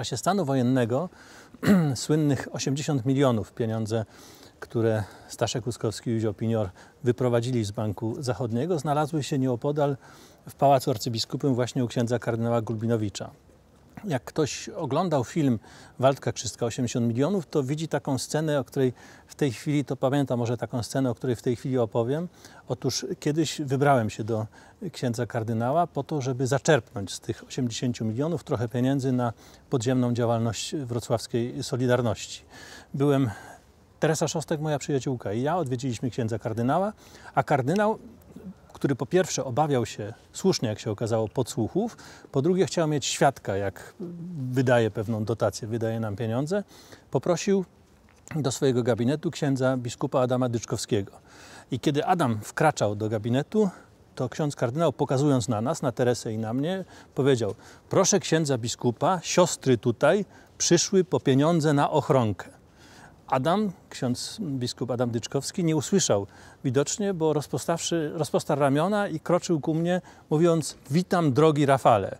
czasie stanu wojennego słynnych 80 milionów pieniądze, które Staszek Łuskowski i Józio Pinior wyprowadzili z Banku Zachodniego, znalazły się nieopodal w Pałacu Arcybiskupym właśnie u księdza kardynała Gulbinowicza jak ktoś oglądał film Waldka Krzyska 80 milionów, to widzi taką scenę, o której w tej chwili, to pamięta, może taką scenę, o której w tej chwili opowiem. Otóż kiedyś wybrałem się do księdza kardynała po to, żeby zaczerpnąć z tych 80 milionów trochę pieniędzy na podziemną działalność wrocławskiej Solidarności. Byłem Teresa Szostek, moja przyjaciółka i ja odwiedziliśmy księdza kardynała, a kardynał który po pierwsze obawiał się, słusznie jak się okazało, podsłuchów, po drugie chciał mieć świadka, jak wydaje pewną dotację, wydaje nam pieniądze, poprosił do swojego gabinetu księdza biskupa Adama Dyczkowskiego. I kiedy Adam wkraczał do gabinetu, to ksiądz kardynał, pokazując na nas, na Teresę i na mnie, powiedział: Proszę księdza biskupa, siostry tutaj przyszły po pieniądze na ochronkę. Adam, ksiądz biskup Adam Dyczkowski, nie usłyszał widocznie, bo rozpostarł ramiona i kroczył ku mnie, mówiąc: Witam, drogi Rafale.